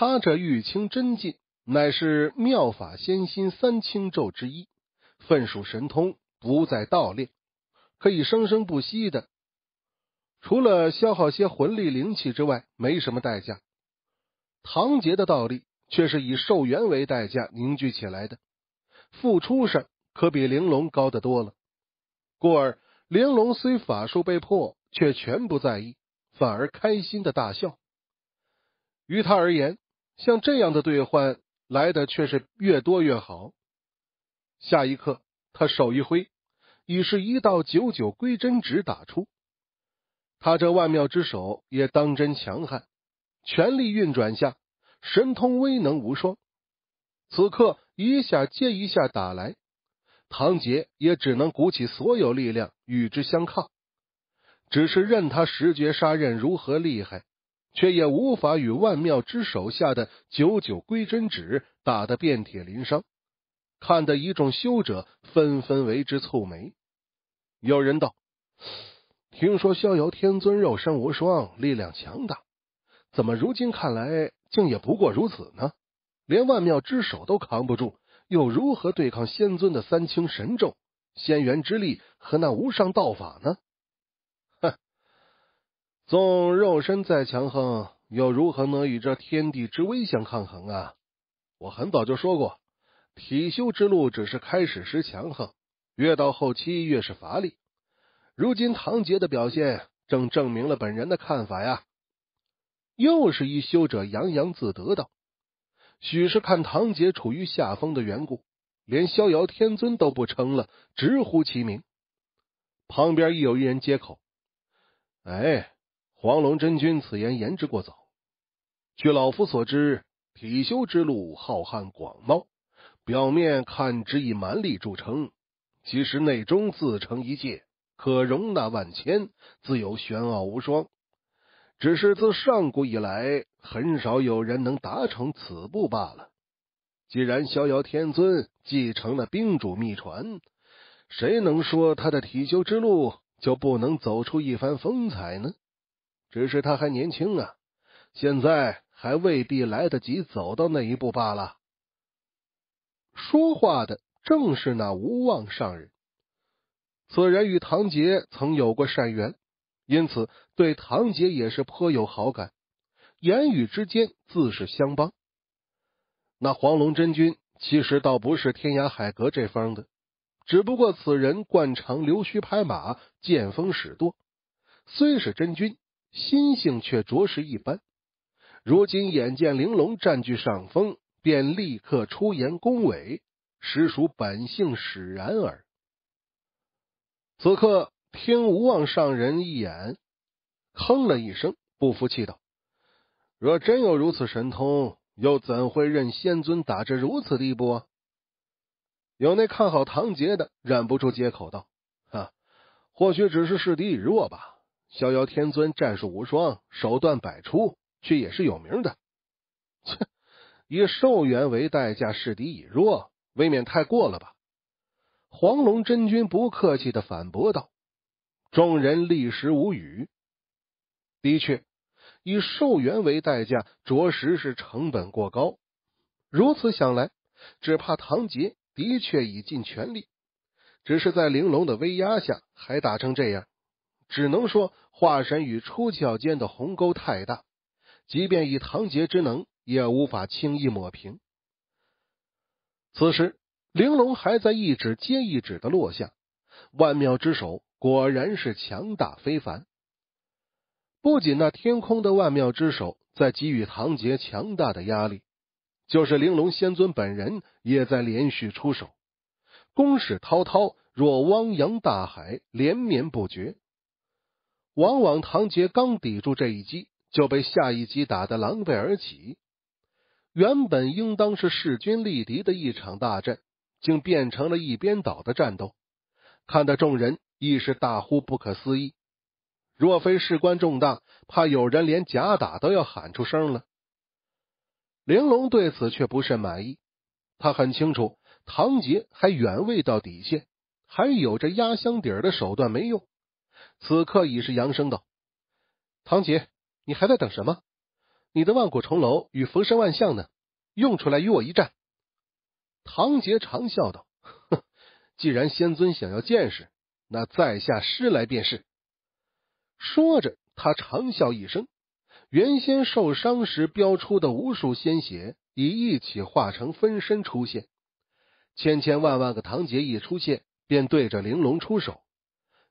他这玉清真境乃是妙法仙心三清咒之一，分属神通，不在道列，可以生生不息的。除了消耗些魂力灵气之外，没什么代价。唐杰的道力却是以寿元为代价凝聚起来的，付出上可比玲珑高得多了。故而玲珑虽法术被破，却全不在意，反而开心的大笑。于他而言。像这样的兑换来的却是越多越好。下一刻，他手一挥，已是一道九九归真指打出。他这万妙之手也当真强悍，全力运转下，神通威能无双。此刻一下接一下打来，唐杰也只能鼓起所有力量与之相抗，只是任他十绝杀刃如何厉害。却也无法与万妙之手下的九九归真指打得遍体鳞伤，看得一众修者纷纷为之蹙眉。有人道：“听说逍遥天尊肉身无双，力量强大，怎么如今看来竟也不过如此呢？连万妙之手都扛不住，又如何对抗仙尊的三清神咒、仙元之力和那无上道法呢？”纵肉身再强横，又如何能与这天地之威相抗衡啊？我很早就说过，体修之路只是开始时强横，越到后期越是乏力。如今唐杰的表现，正证明了本人的看法呀！又是一修者洋洋自得道：“许是看唐杰处于下风的缘故，连逍遥天尊都不撑了，直呼其名。”旁边亦有一人接口：“哎。”黄龙真君，此言言之过早。据老夫所知，体修之路浩瀚广袤，表面看只以蛮力著称，其实内中自成一界，可容纳万千，自有玄奥无双。只是自上古以来，很少有人能达成此步罢了。既然逍遥天尊继承了冰主秘传，谁能说他的体修之路就不能走出一番风采呢？只是他还年轻啊，现在还未必来得及走到那一步罢了。说话的正是那无望上人，此人与唐杰曾有过善缘，因此对唐杰也是颇有好感，言语之间自是相帮。那黄龙真君其实倒不是天涯海阁这方的，只不过此人惯常溜须拍马、见风使舵，虽是真君。心性却着实一般，如今眼见玲珑占据上风，便立刻出言恭维，实属本性使然而。此刻，听无望上人一眼，哼了一声，不服气道：“若真有如此神通，又怎会任仙尊打至如此地步？”有那看好唐杰的，忍不住接口道：“哈，或许只是势敌已弱吧。”逍遥天尊战术无双，手段百出，却也是有名的。切，以寿元为代价示敌以弱，未免太过了吧？黄龙真君不客气的反驳道。众人立时无语。的确，以寿元为代价，着实是成本过高。如此想来，只怕唐杰的确已尽全力，只是在玲珑的威压下，还打成这样。只能说，化神与出窍间的鸿沟太大，即便以唐杰之能，也无法轻易抹平。此时，玲珑还在一指接一指的落下，万妙之手果然是强大非凡。不仅那天空的万妙之手在给予唐杰强大的压力，就是玲珑仙尊本人也在连续出手，攻势滔滔，若汪洋大海，连绵不绝。往往唐杰刚抵住这一击，就被下一击打的狼狈而起。原本应当是势均力敌的一场大战，竟变成了一边倒的战斗。看得众人亦是大呼不可思议。若非事关重大，怕有人连假打都要喊出声了。玲珑对此却不甚满意。他很清楚，唐杰还远未到底线，还有着压箱底儿的手段没用。此刻已是扬声道：“唐杰，你还在等什么？你的万古重楼与浮生万象呢？用出来与我一战！”唐杰长笑道：“哼，既然仙尊想要见识，那在下施来便是。”说着，他长笑一声，原先受伤时飙出的无数鲜血，已一起化成分身出现，千千万万个唐杰一出现，便对着玲珑出手。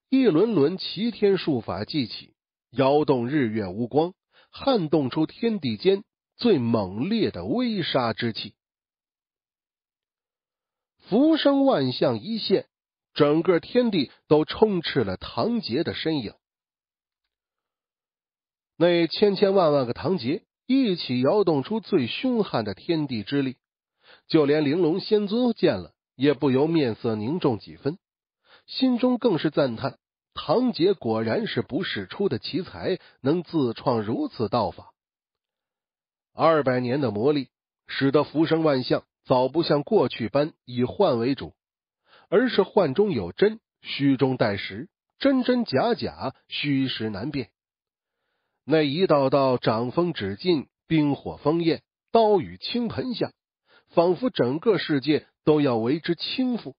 一轮轮齐天术法祭起，摇动日月无光，撼动出天地间最猛烈的威杀之气。浮生万象一现，整个天地都充斥了唐杰的身影。那千千万万个唐杰一起摇动出最凶悍的天地之力，就连玲珑仙尊见了，也不由面色凝重几分。心中更是赞叹，唐杰果然是不世出的奇才，能自创如此道法。二百年的磨砺，使得浮生万象早不像过去般以幻为主，而是幻中有真，虚中带实，真真假假，虚实难辨。那一道道掌风止尽，冰火封焰，刀雨倾盆下，仿佛整个世界都要为之倾覆。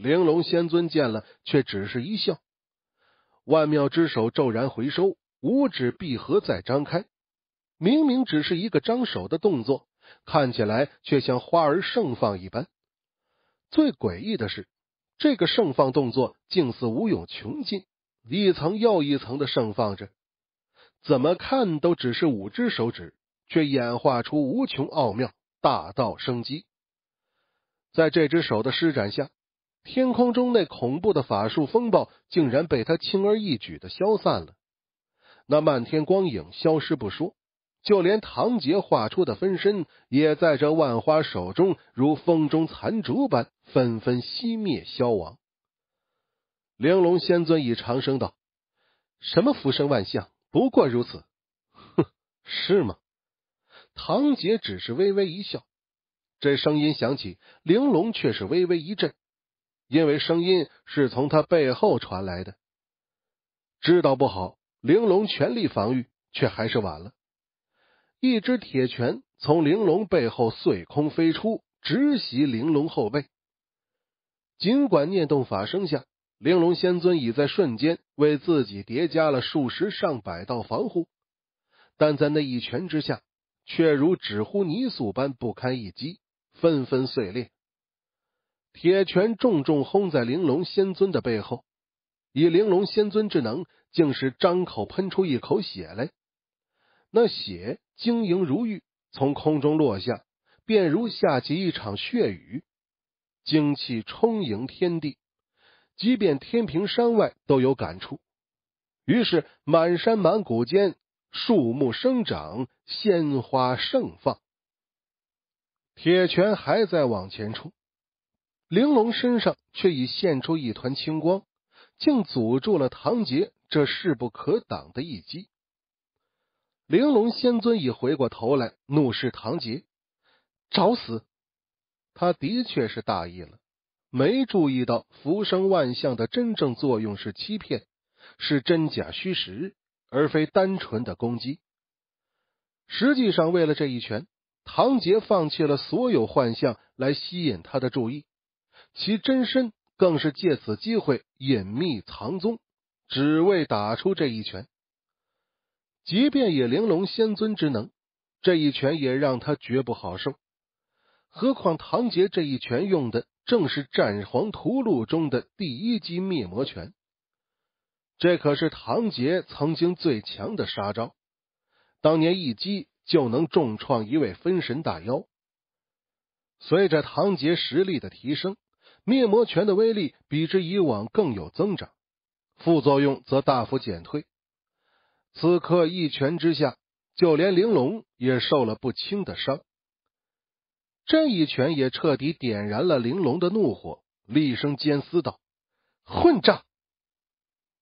玲珑仙尊见了，却只是一笑。万妙之手骤然回收，五指闭合再张开。明明只是一个张手的动作，看起来却像花儿盛放一般。最诡异的是，这个盛放动作竟似无有穷尽，一层又一层的盛放着。怎么看都只是五只手指，却演化出无穷奥妙、大道生机。在这只手的施展下。天空中那恐怖的法术风暴，竟然被他轻而易举的消散了。那漫天光影消失不说，就连唐杰画出的分身，也在这万花手中如风中残烛般纷纷熄灭消亡。玲珑仙尊已长声道：“什么浮生万象，不过如此。”哼，是吗？唐杰只是微微一笑。这声音响起，玲珑却是微微一震。因为声音是从他背后传来的，知道不好，玲珑全力防御，却还是晚了。一只铁拳从玲珑背后碎空飞出，直袭玲珑后背。尽管念动法生下，玲珑仙尊已在瞬间为自己叠加了数十上百道防护，但在那一拳之下，却如纸糊泥塑般不堪一击，纷纷碎裂。铁拳重重轰在玲珑仙尊的背后，以玲珑仙尊之能，竟是张口喷出一口血来。那血晶莹如玉，从空中落下，便如下起一场血雨，精气充盈天地，即便天平山外都有感触。于是满山满谷间，树木生长，鲜花盛放。铁拳还在往前冲。玲珑身上却已现出一团青光，竟阻住了唐杰这势不可挡的一击。玲珑仙尊已回过头来，怒视唐杰：“找死！”他的确是大意了，没注意到浮生万象的真正作用是欺骗，是真假虚实，而非单纯的攻击。实际上，为了这一拳，唐杰放弃了所有幻象来吸引他的注意。其真身更是借此机会隐秘藏踪，只为打出这一拳。即便也玲珑仙尊之能，这一拳也让他绝不好受。何况唐杰这一拳用的正是战皇屠戮中的第一击灭魔拳，这可是唐杰曾经最强的杀招，当年一击就能重创一位分神大妖。随着唐杰实力的提升。灭魔拳的威力比之以往更有增长，副作用则大幅减退。此刻一拳之下，就连玲珑也受了不轻的伤。这一拳也彻底点燃了玲珑的怒火，厉声尖嘶道：“混账！”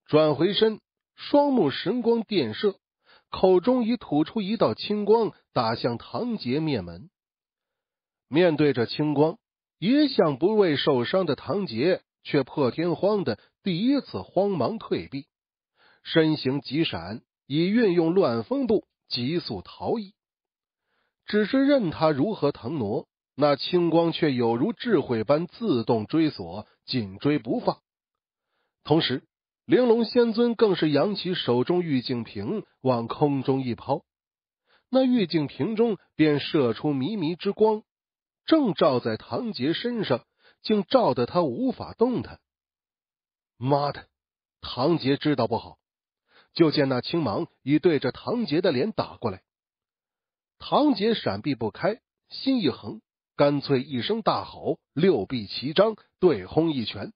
转回身，双目神光电射，口中已吐出一道青光，打向唐杰面门。面对着青光。一向不畏受伤的唐杰，却破天荒的第一次慌忙退避，身形急闪，以运用乱风步急速逃逸。只是任他如何腾挪，那青光却有如智慧般自动追索，紧追不放。同时，玲珑仙尊更是扬起手中玉净瓶往空中一抛，那玉净瓶中便射出迷迷之光。正照在唐杰身上，竟照得他无法动弹。妈的！唐杰知道不好，就见那青芒已对着唐杰的脸打过来。唐杰闪避不开，心一横，干脆一声大吼，六臂齐张，对轰一拳。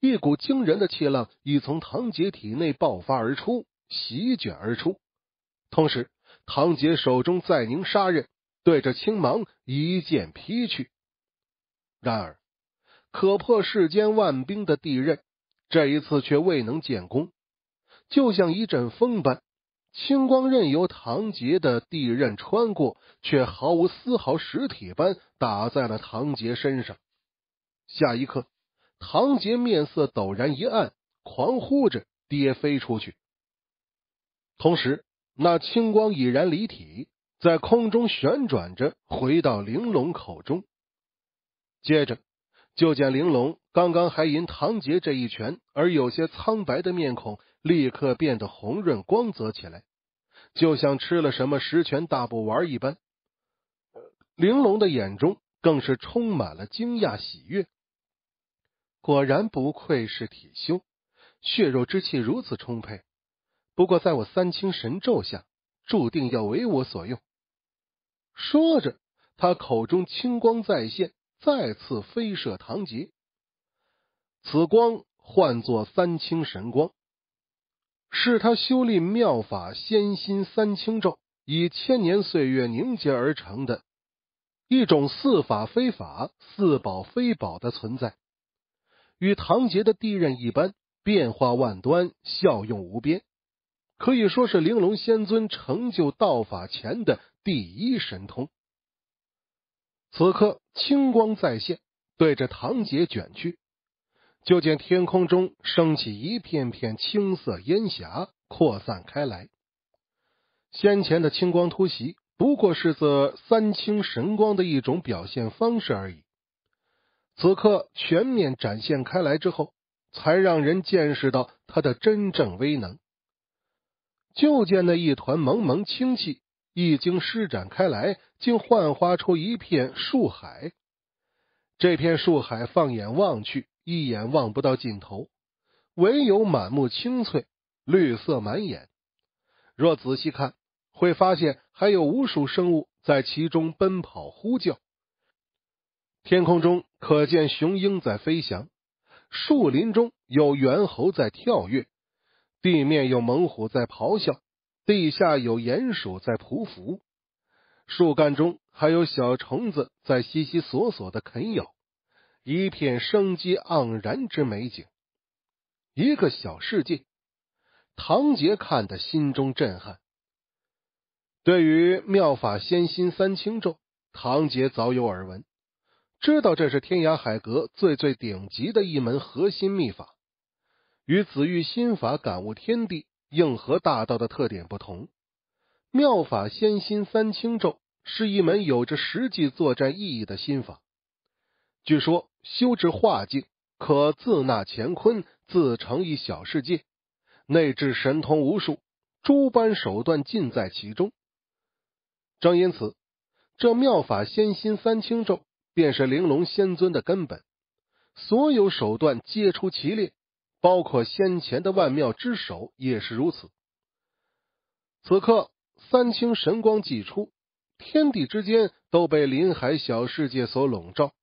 一股惊人的气浪已从唐杰体内爆发而出，席卷而出。同时，唐杰手中再凝杀刃。对着青芒一剑劈去，然而可破世间万兵的地刃，这一次却未能建功。就像一阵风般，青光任由唐杰的地刃穿过，却毫无丝毫实体般打在了唐杰身上。下一刻，唐杰面色陡然一暗，狂呼着跌飞出去。同时，那青光已然离体。在空中旋转着，回到玲珑口中，接着就见玲珑刚刚还因唐杰这一拳而有些苍白的面孔，立刻变得红润光泽起来，就像吃了什么十全大补丸一般。玲珑的眼中更是充满了惊讶喜悦。果然不愧是体修，血肉之气如此充沛。不过，在我三清神咒下，注定要为我所用。说着，他口中青光再现，再次飞射唐杰。此光唤作三清神光，是他修炼妙法仙心三清咒以千年岁月凝结而成的一种似法非法、似宝非宝的存在，与唐杰的地刃一般，变化万端，效用无边，可以说是玲珑仙尊成就道法前的。第一神通，此刻青光再现，对着堂姐卷去，就见天空中升起一片片青色烟霞，扩散开来。先前的青光突袭，不过是这三清神光的一种表现方式而已。此刻全面展现开来之后，才让人见识到它的真正威能。就见那一团蒙蒙青气。一经施展开来，竟幻化出一片树海。这片树海放眼望去，一眼望不到尽头，唯有满目青翠，绿色满眼。若仔细看，会发现还有无数生物在其中奔跑、呼叫。天空中可见雄鹰在飞翔，树林中有猿猴在跳跃，地面有猛虎在咆哮。地下有鼹鼠在匍匐，树干中还有小虫子在悉悉索索的啃咬，一片生机盎然之美景，一个小世界。唐杰看得心中震撼。对于妙法仙心三清咒，唐杰早有耳闻，知道这是天涯海阁最最顶级的一门核心秘法，与紫玉心法感悟天地。硬核大道的特点不同，妙法仙心三清咒是一门有着实际作战意义的心法。据说修至化境，可自纳乾坤，自成一小世界，内置神通无数，诸般手段尽在其中。正因此，这妙法仙心三清咒便是玲珑仙尊的根本，所有手段皆出其列。包括先前的万妙之首也是如此。此刻，三清神光既出，天地之间都被林海小世界所笼罩。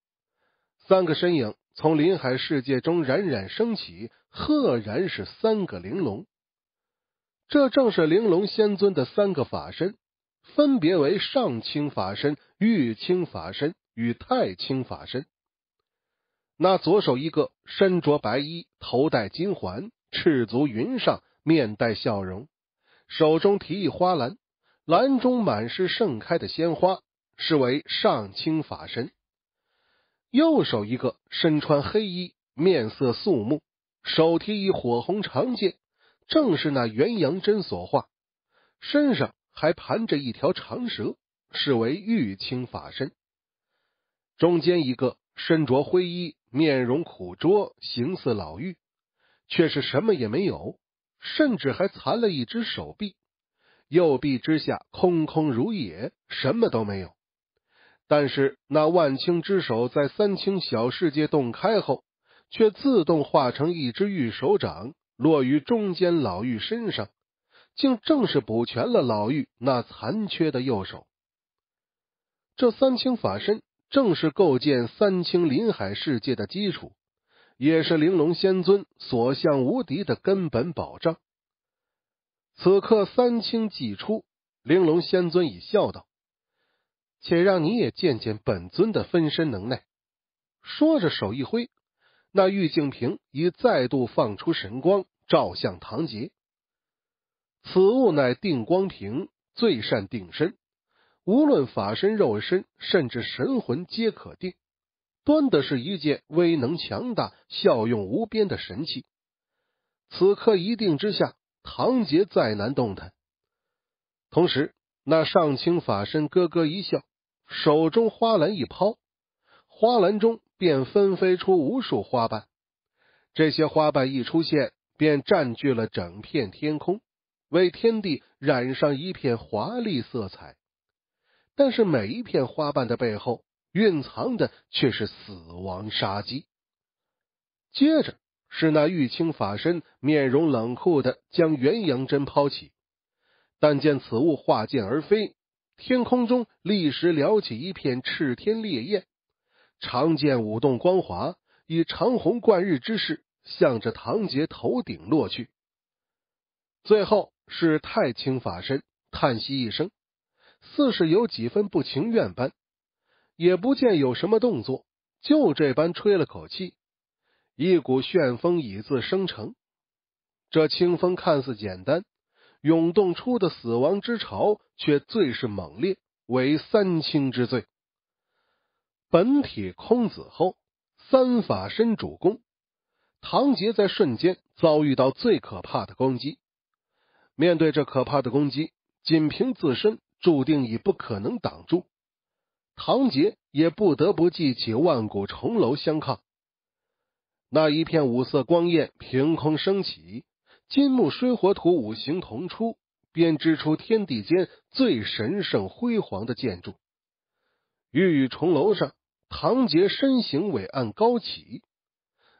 三个身影从林海世界中冉冉升起，赫然是三个玲珑。这正是玲珑仙尊的三个法身，分别为上清法身、玉清法身与太清法身。那左手一个身着白衣、头戴金环、赤足云上、面带笑容，手中提一花篮，篮中满是盛开的鲜花，是为上清法身；右手一个身穿黑衣、面色肃穆，手提一火红长剑，正是那元阳针所化，身上还盘着一条长蛇，是为玉清法身；中间一个身着灰衣。面容苦拙，形似老妪，却是什么也没有，甚至还残了一只手臂。右臂之下空空如也，什么都没有。但是那万青之手在三清小世界洞开后，却自动化成一只玉手掌，落于中间老妪身上，竟正是补全了老妪那残缺的右手。这三清法身。正是构建三清林海世界的基础，也是玲珑仙尊所向无敌的根本保障。此刻三清既出，玲珑仙尊已笑道：“且让你也见见本尊的分身能耐。”说着，手一挥，那玉净瓶已再度放出神光，照向唐杰。此物乃定光瓶，最善定身。无论法身、肉身，甚至神魂，皆可定。端的是一件威能强大、效用无边的神器。此刻一定之下，唐杰再难动弹。同时，那上清法身咯咯一笑，手中花篮一抛，花篮中便纷飞出无数花瓣。这些花瓣一出现，便占据了整片天空，为天地染上一片华丽色彩。但是每一片花瓣的背后，蕴藏的却是死亡杀机。接着是那玉清法身，面容冷酷的将元阳针抛起。但见此物化剑而飞，天空中立时撩起一片炽天烈焰。长剑舞动光华，以长虹贯日之势，向着唐杰头顶落去。最后是太清法身，叹息一声。似是有几分不情愿般，也不见有什么动作，就这般吹了口气，一股旋风已自生成。这清风看似简单，涌动出的死亡之潮却最是猛烈，为三清之最。本体空子后，三法身主攻，唐杰在瞬间遭遇到最可怕的攻击。面对这可怕的攻击，仅凭自身。注定已不可能挡住，唐杰也不得不记起万古重楼相抗。那一片五色光焰凭空升起，金木水火土五行同出，编织出天地间最神圣辉煌的建筑。玉宇重楼上，唐杰身形伟岸高起，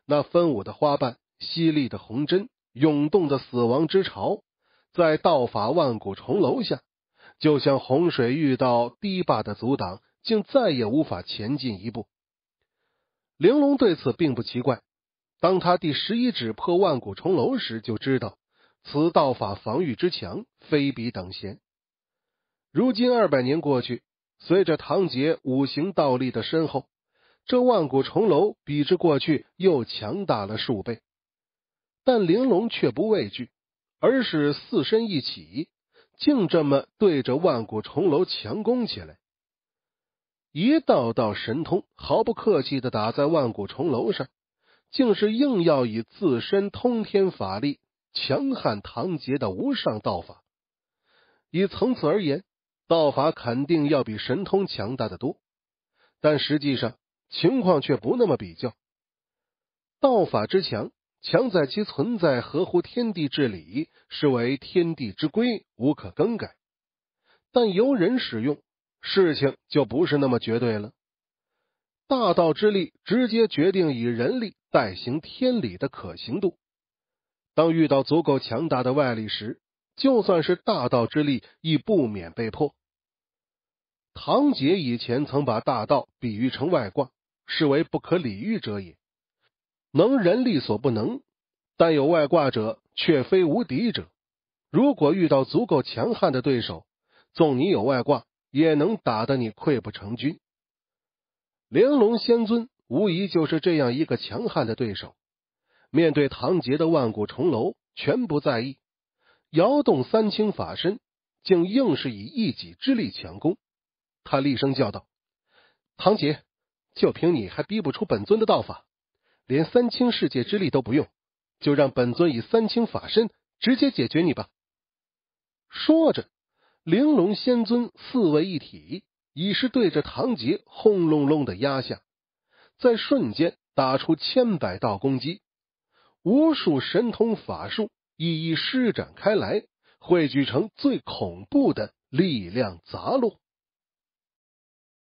那纷舞的花瓣、犀利的红针、涌动的死亡之潮，在道法万古重楼下。就像洪水遇到堤坝的阻挡，竟再也无法前进一步。玲珑对此并不奇怪，当他第十一指破万古重楼时，就知道此道法防御之强，非比等闲。如今二百年过去，随着唐杰五行道力的深厚，这万古重楼比之过去又强大了数倍，但玲珑却不畏惧，而是四身一起。竟这么对着万古重楼强攻起来，一道道神通毫不客气的打在万古重楼上，竟是硬要以自身通天法力强悍唐杰的无上道法。以层次而言，道法肯定要比神通强大的多，但实际上情况却不那么比较，道法之强。强载其存在合乎天地之理，是为天地之规，无可更改。但由人使用，事情就不是那么绝对了。大道之力直接决定以人力代行天理的可行度。当遇到足够强大的外力时，就算是大道之力，亦不免被迫。唐杰以前曾把大道比喻成外挂，视为不可理喻者也。能人力所不能，但有外挂者却非无敌者。如果遇到足够强悍的对手，纵你有外挂，也能打得你溃不成军。玲珑仙尊无疑就是这样一个强悍的对手。面对唐杰的万古重楼，全不在意，摇动三清法身，竟硬是以一己之力强攻。他厉声叫道：“唐杰，就凭你还逼不出本尊的道法！”连三清世界之力都不用，就让本尊以三清法身直接解决你吧！说着，玲珑仙尊四位一体已是对着唐杰轰隆隆的压下，在瞬间打出千百道攻击，无数神通法术一一施展开来，汇聚成最恐怖的力量杂落。